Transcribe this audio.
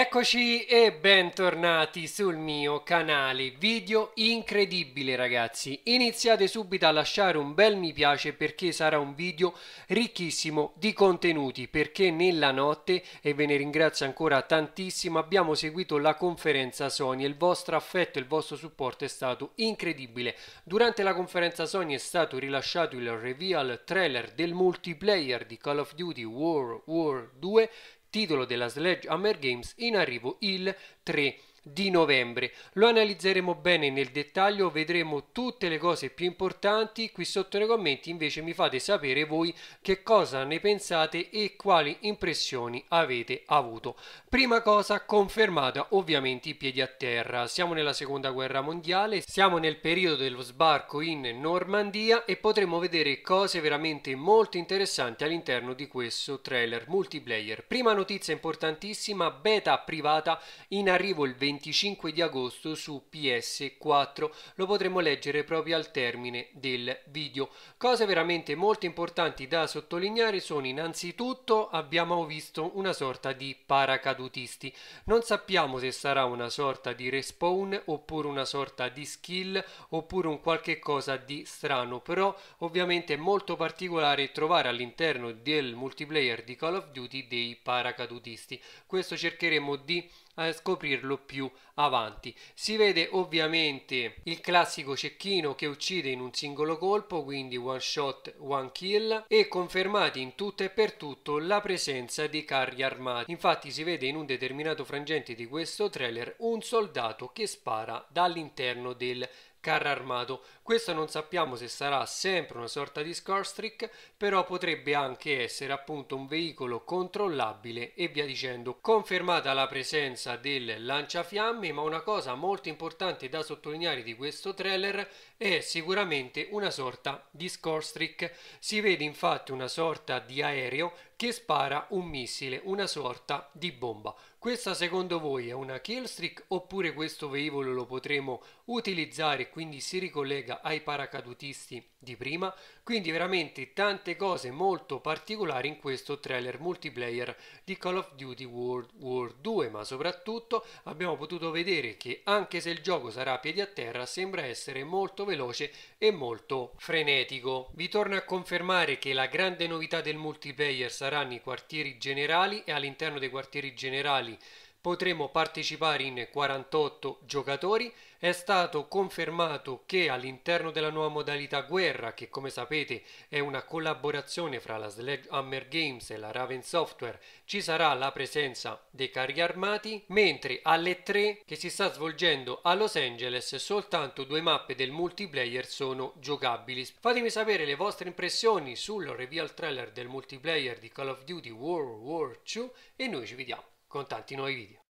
Eccoci e bentornati sul mio canale, video incredibile ragazzi, iniziate subito a lasciare un bel mi piace perché sarà un video ricchissimo di contenuti perché nella notte, e ve ne ringrazio ancora tantissimo, abbiamo seguito la conferenza Sony, il vostro affetto e il vostro supporto è stato incredibile, durante la conferenza Sony è stato rilasciato il reveal trailer del multiplayer di Call of Duty World War 2 titolo della Sledgehammer Games, in arrivo il 3 di novembre. Lo analizzeremo bene nel dettaglio, vedremo tutte le cose più importanti. Qui sotto nei commenti invece mi fate sapere voi che cosa ne pensate e quali impressioni avete avuto. Prima cosa confermata ovviamente i piedi a terra. Siamo nella seconda guerra mondiale, siamo nel periodo dello sbarco in Normandia e potremo vedere cose veramente molto interessanti all'interno di questo trailer multiplayer. Prima notizia importantissima, beta privata in arrivo arrivo il 25 di agosto su PS4. Lo potremo leggere proprio al termine del video. Cose veramente molto importanti da sottolineare sono innanzitutto abbiamo visto una sorta di paracadutisti. Non sappiamo se sarà una sorta di respawn oppure una sorta di skill oppure un qualche cosa di strano, però ovviamente è molto particolare trovare all'interno del multiplayer di Call of Duty dei paracadutisti. Questo cercheremo di eh, scoprire scoprirlo più avanti. Si vede ovviamente il classico cecchino che uccide in un singolo colpo, quindi one shot, one kill, e confermati in tutto e per tutto la presenza di carri armati. Infatti si vede in un determinato frangente di questo trailer un soldato che spara dall'interno del carro armato. Questo non sappiamo se sarà sempre una sorta di scorstrick, però potrebbe anche essere appunto un veicolo controllabile e via dicendo. Confermata la presenza del lanciafiamme, ma una cosa molto importante da sottolineare di questo trailer è sicuramente una sorta di scorstrick. Si vede infatti una sorta di aereo che spara un missile, una sorta di bomba. Questa secondo voi è una killstreak oppure questo velivolo lo potremo utilizzare e quindi si ricollega ai paracadutisti di prima? Quindi veramente tante cose molto particolari in questo trailer multiplayer di Call of Duty World War 2 ma soprattutto abbiamo potuto vedere che anche se il gioco sarà a piedi a terra sembra essere molto veloce e molto frenetico. Vi torno a confermare che la grande novità del multiplayer saranno i quartieri generali e all'interno dei quartieri generali mondiali potremo partecipare in 48 giocatori. È stato confermato che all'interno della nuova modalità guerra, che come sapete è una collaborazione fra la Sledgehammer Games e la Raven Software, ci sarà la presenza dei carri armati, mentre alle 3 che si sta svolgendo a Los Angeles soltanto due mappe del multiplayer sono giocabili. Fatemi sapere le vostre impressioni sul reveal trailer del multiplayer di Call of Duty World War 2 e noi ci vediamo con tanti nuovi video.